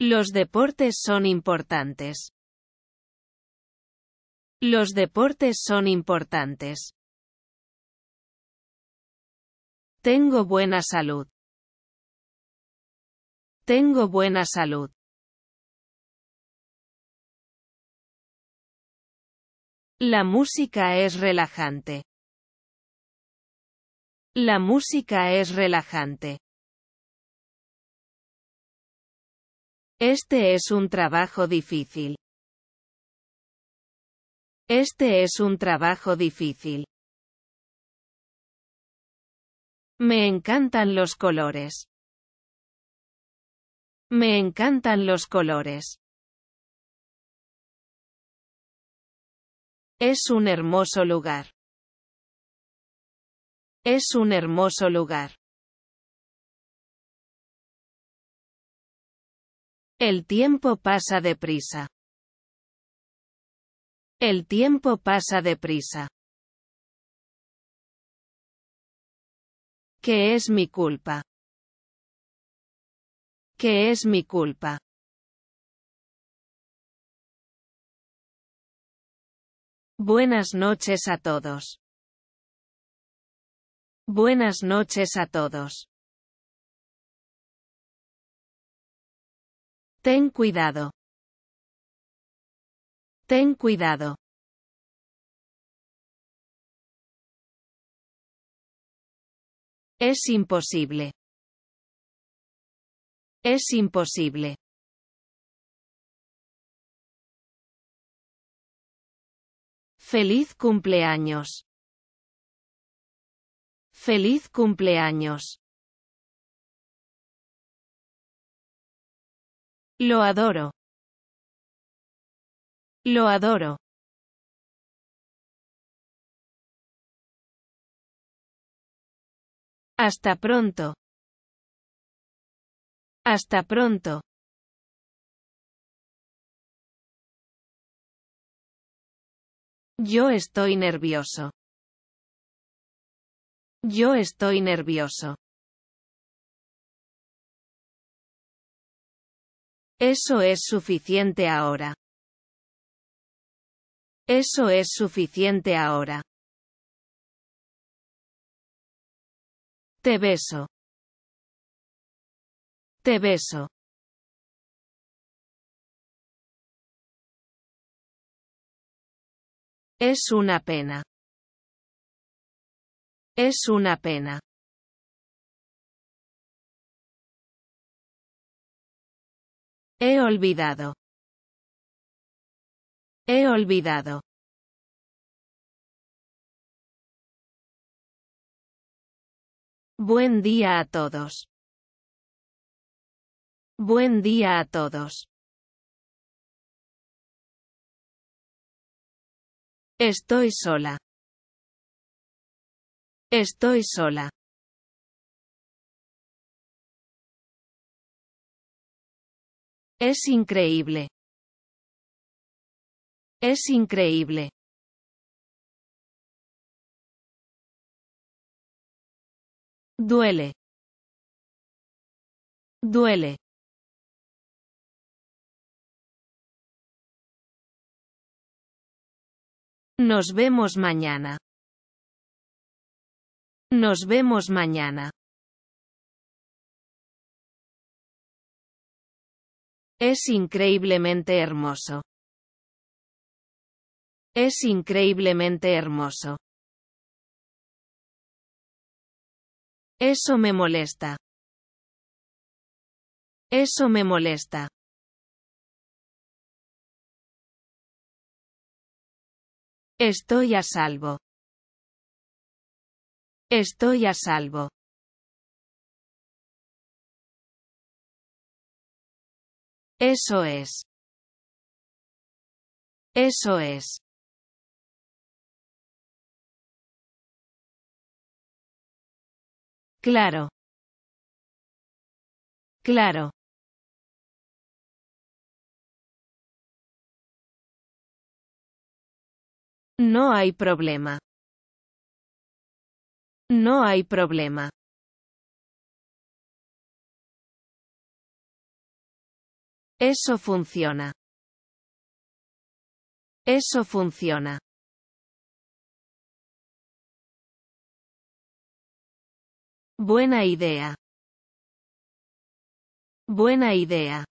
Los deportes son importantes. Los deportes son importantes. Tengo buena salud. Tengo buena salud. La música es relajante. La música es relajante. Este es un trabajo difícil. Este es un trabajo difícil. Me encantan los colores. Me encantan los colores. Es un hermoso lugar. Es un hermoso lugar. El tiempo pasa deprisa. El tiempo pasa deprisa. ¿Qué es mi culpa? ¿Qué es mi culpa? Buenas noches a todos. Buenas noches a todos. Ten cuidado. Ten cuidado. Es imposible. Es imposible. Feliz cumpleaños. Feliz cumpleaños. Lo adoro. Lo adoro. Hasta pronto. Hasta pronto. Yo estoy nervioso. Yo estoy nervioso. Eso es suficiente ahora. Eso es suficiente ahora. Te beso. Te beso. Es una pena. Es una pena. He olvidado. He olvidado. Buen día a todos. Buen día a todos. Estoy sola. Estoy sola. Es increíble. Es increíble. Duele. Duele. Nos vemos mañana. Nos vemos mañana. Es increíblemente hermoso. Es increíblemente hermoso. Eso me molesta. Eso me molesta. Estoy a salvo. Estoy a salvo. Eso es. Eso es. Claro. Claro. No hay problema. No hay problema. Eso funciona. Eso funciona. Buena idea. Buena idea.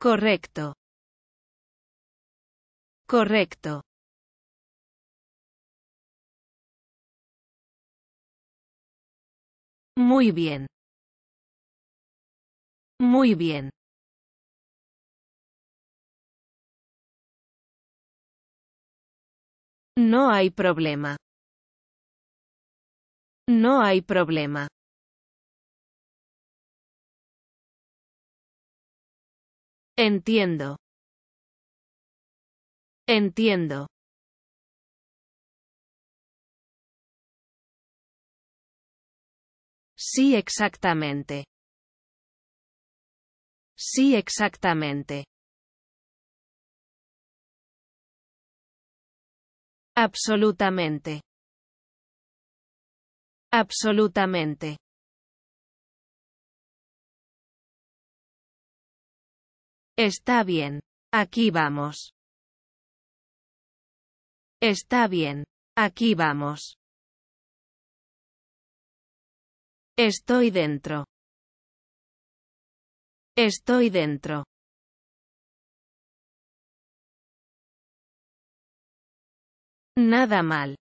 Correcto. Correcto. Muy bien. Muy bien. No hay problema. No hay problema. Entiendo. Entiendo. Sí, exactamente. Sí, exactamente. Absolutamente. Absolutamente. Está bien. Aquí vamos. Está bien. Aquí vamos. Estoy dentro. Estoy dentro. Nada mal.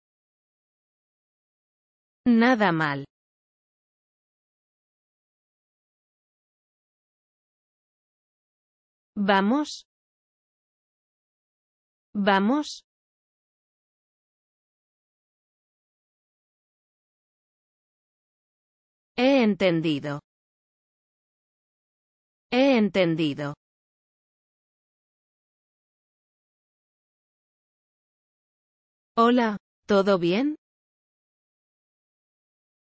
Nada mal. Vamos. Vamos. He entendido. He entendido. Hola, ¿todo bien?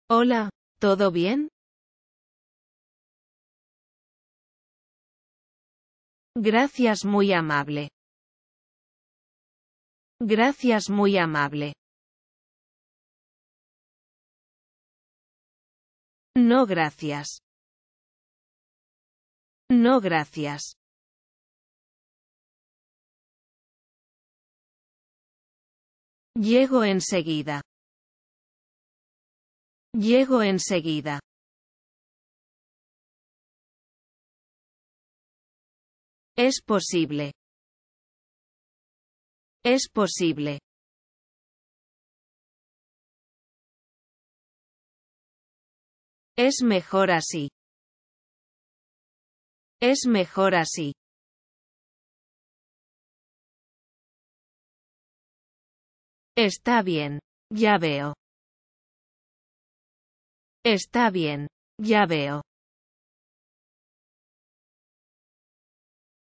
Hola, ¿todo bien? Gracias muy amable. Gracias muy amable. No gracias. No gracias. Llego enseguida. Llego enseguida. Es posible. Es posible. Es mejor así. Es mejor así. Está bien, ya veo. Está bien, ya veo.